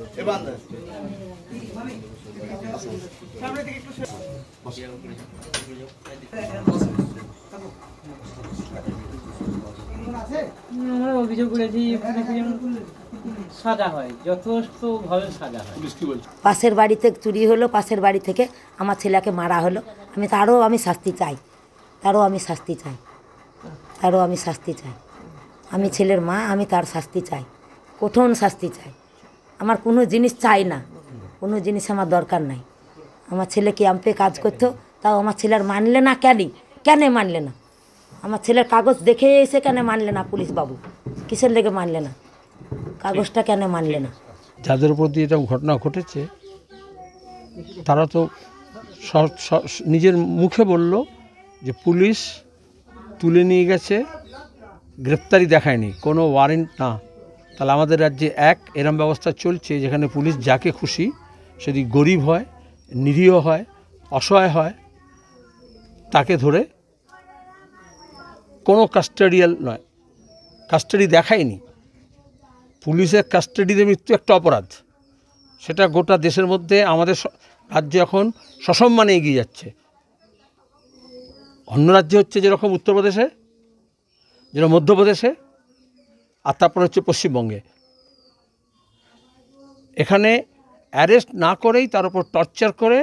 আমরা অভিযোগ করেছি সাজা হয় সাজা হয় পাশের বাড়িতে চুরি হলো পাশের বাড়ি থেকে আমার ছেলেকে মারা হলো আমি তারও আমি শাস্তি চাই তারও আমি শাস্তি চাই তারও আমি শাস্তি চাই আমি ছেলের মা আমি তার শাস্তি চাই কঠোর শাস্তি চাই আমার কোনো জিনিস চাই না কোনো জিনিস আমার দরকার নাই আমার ছেলে ক্যাম্পে কাজ করতো তাও আমার ছেলের মানলে না কেন কেন মানলে না আমার ছেলের কাগজ দেখে এসে কেন মানলে না পুলিশ বাবু কিসের লেগে মানলে না কাগজটা কেন মানলে না যাদের উপর দিয়ে এরকম ঘটনা ঘটেছে তারা তো নিজের মুখে বলল যে পুলিশ তুলে নিয়ে গেছে গ্রেপ্তারি দেখায়নি কোনো ওয়ারেন্ট না তাহলে আমাদের রাজ্যে এক এরম ব্যবস্থা চলছে যেখানে পুলিশ যাকে খুশি সেটি গরিব হয় নিরীহ হয় অসহায় হয় তাকে ধরে কোনো কাস্টাডিয়াল নয় কাস্টাডি দেখায়নি পুলিশের কাস্টাডিতে মৃত্যু একটা অপরাধ সেটা গোটা দেশের মধ্যে আমাদের রাজ্য এখন সসম্মানে এগিয়ে যাচ্ছে অন্য রাজ্যে হচ্ছে যেরকম উত্তরপ্রদেশে যেরকম মধ্যপ্রদেশে আর তারপর হচ্ছে পশ্চিমবঙ্গে এখানে অ্যারেস্ট না করেই তার উপর টর্চার করে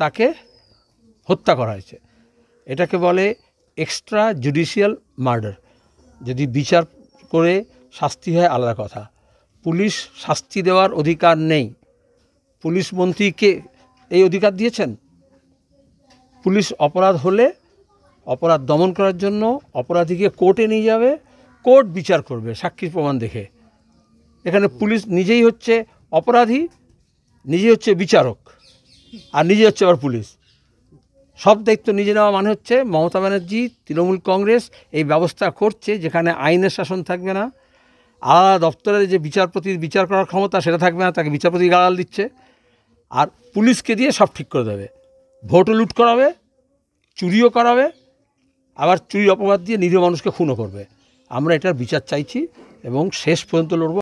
তাকে হত্যা করা হয়েছে এটাকে বলে এক্সট্রা জুডিশিয়াল মার্ডার যদি বিচার করে শাস্তি হয় আলাদা কথা পুলিশ শাস্তি দেওয়ার অধিকার নেই পুলিশ মন্ত্রীকে এই অধিকার দিয়েছেন পুলিশ অপরাধ হলে অপরাধ দমন করার জন্য অপরাধীকে কোর্টে নিয়ে যাবে কোর্ট বিচার করবে সাক্ষীর প্রমাণ দেখে এখানে পুলিশ নিজেই হচ্ছে অপরাধী নিজে হচ্ছে বিচারক আর নিজে হচ্ছে আবার পুলিশ সব দায়িত্ব নিজে নেওয়া মানে হচ্ছে মমতা ব্যানার্জি তৃণমূল কংগ্রেস এই ব্যবস্থা করছে যেখানে আইনের শাসন থাকবে না আলাদা দপ্তরের যে বিচারপতির বিচার করার ক্ষমতা সেটা থাকবে না তাকে বিচারপতি গাড়াল দিচ্ছে আর পুলিশকে দিয়ে সব ঠিক করে দেবে ভোটও লুট করাবে চুরিও করাবে আবার চুরি অপবাদ দিয়ে নিরীহ মানুষকে খুনও করবে আমরা এটার বিচার চাইছি এবং শেষ পর্যন্ত লড়ব